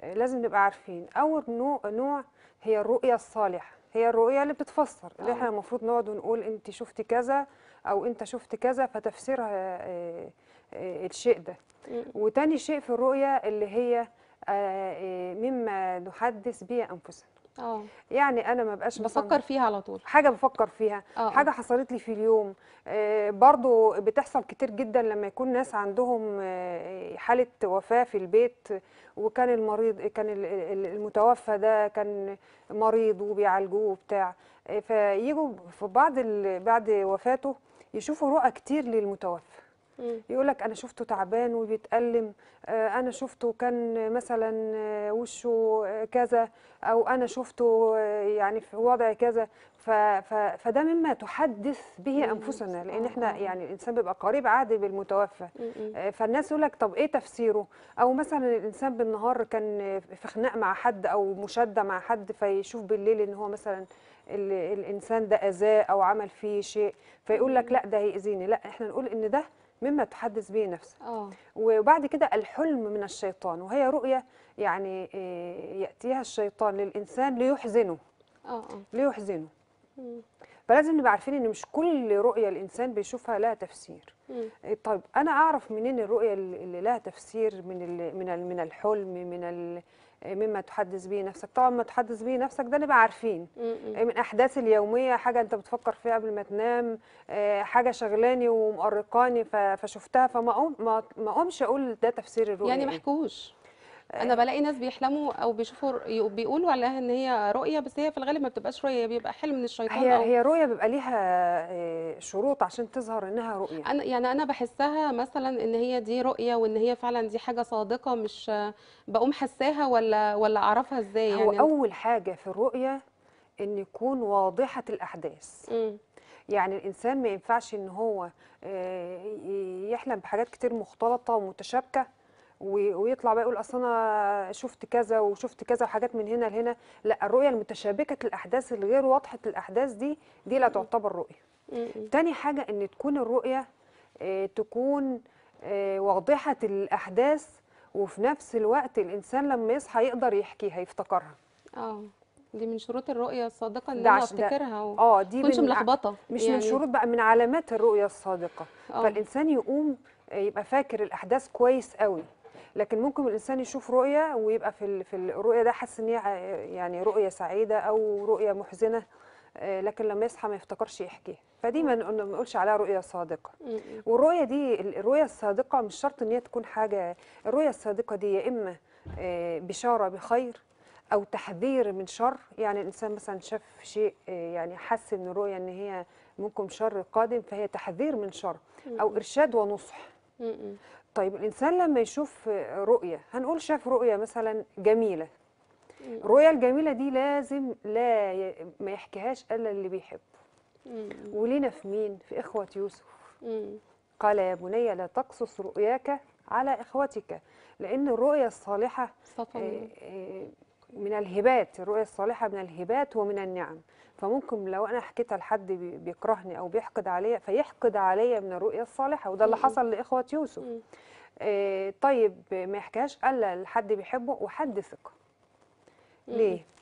آه، لازم نبقى عارفين اول نوع, نوع هي الرؤيه الصالحه هي الرؤيه اللي بتتفسر اللي احنا أيوة. المفروض نقعد ونقول انت شفتي كذا او انت شفت كذا فتفسيرها آه، آه، الشيء ده وتاني شيء في الرؤيه اللي هي مما نحدث به انفسنا أوه. يعني انا ما بقاش بفكر فيها على طول حاجه بفكر فيها أوه. آه. حاجه حصلت لي في اليوم آه، برضو بتحصل كتير جدا لما يكون ناس عندهم آه، حاله وفاه في البيت وكان المريض كان المتوفى ده كان مريض وبيعالجوه وبتاع فيجوا في بعض بعد وفاته يشوفوا رؤى كتير للمتوفى يقول لك انا شفته تعبان وبيتالم آه، انا شفته كان مثلا آه، وشه آه، كذا او انا شفته يعني في وضع كذا فده مما تحدث به انفسنا لان احنا يعني الانسان بيبقى قريب عادي بالمتوفى فالناس يقول لك طب ايه تفسيره او مثلا الانسان بالنهار كان في خناق مع حد او مشاده مع حد فيشوف بالليل ان هو مثلا الانسان ده اذاه او عمل فيه شيء فيقول لك لا ده هيأذيني لا احنا نقول ان ده مما تحدث به نفسك أوه. وبعد كده الحلم من الشيطان وهي رؤية يعني آه، يأتيها الشيطان للإنسان ليحزنه أوه. آه. ليحزنه مم. فلازم نبقى عارفين ان مش كل رؤيه الانسان بيشوفها لها تفسير مم. إيه، طيب انا اعرف منين الرؤيه اللي لها تفسير من من من الحلم من مما تحدث به نفسك طبعا ما تحدث به نفسك ده نبقى عارفين آه، من احداث اليوميه حاجه انت بتفكر فيها قبل ما تنام آه، حاجه شغلاني ومقرقاني فشفتها فما ما اقومش اقول ده تفسير الرؤيه يعني محكوش انا بلاقي ناس بيحلموا او بيشوفوا بيقولوا عليها ان هي رؤيه بس هي في الغالب ما بتبقاش رؤيه بيبقى حلم من الشيطان هي أو هي رؤيه بيبقى ليها آه، شروط عشان تظهر انها رؤيه انا يعني انا بحسها مثلا ان هي دي رؤيه وان هي فعلا دي حاجه صادقه مش بقوم حساها ولا ولا اعرفها ازاي يعني هو اول حاجه في الرؤيه ان يكون واضحه الاحداث م. يعني الانسان ما ينفعش ان هو آه، يحلم بحاجات كتير مختلطه ومتشابكه ويطلع بقى يقول اصل انا شفت كذا وشفت كذا وحاجات من هنا لهنا لا الرؤيه المتشابكه الاحداث الغير واضحه الاحداث دي دي لا تعتبر رؤيه تاني حاجه ان تكون الرؤيه آه، تكون آه، واضحه الاحداث وفي نفس الوقت الانسان لما يصحى يقدر يحكيها يفتكرها اه دي من شروط الرؤيه الصادقه اللي انا افتكرها و... اه دي مش ملخبطه مش يعني... من شروط بقى من علامات الرؤيه الصادقه أوه. فالانسان يقوم آه، يبقى فاكر الاحداث كويس قوي لكن ممكن الانسان يشوف رؤيه ويبقى في في الرؤيه ده حاسس ان هي آه، يعني رؤيه سعيده او رؤيه محزنه آه، لكن لما يصحى ما يفتكرش يحكيها فدي ما نقولش عليها رؤيه صادقه والرؤيه دي الرؤيه الصادقه مش شرط ان هي تكون حاجه الرؤيه الصادقه دي يا اما آه، بشاره بخير او تحذير من شر يعني الانسان مثلا شاف شيء يعني حس ان الرؤيه ان هي ممكن شر قادم فهي تحذير من شر او ارشاد ونصح طيب الانسان لما يشوف رؤيه هنقول شاف رؤيه مثلا جميله الرؤيه الجميله دي لازم لا ي... ما يحكيهاش الا اللي بيحبه ولينا في مين في اخوه يوسف قال يا بني لا تقصص رؤياك على اخوتك لان الرؤيه الصالحه من الهبات الرؤية الصالحة من الهبات ومن النعم فممكن لو أنا حكيتها لحد بيكرهني أو بيحقد عليا فيحقد عليا من الرؤية الصالحة وده اللي حصل لإخوة يوسف آه، طيب ما يحكيهاش إلا لحد بيحبه وحد ثقة ليه؟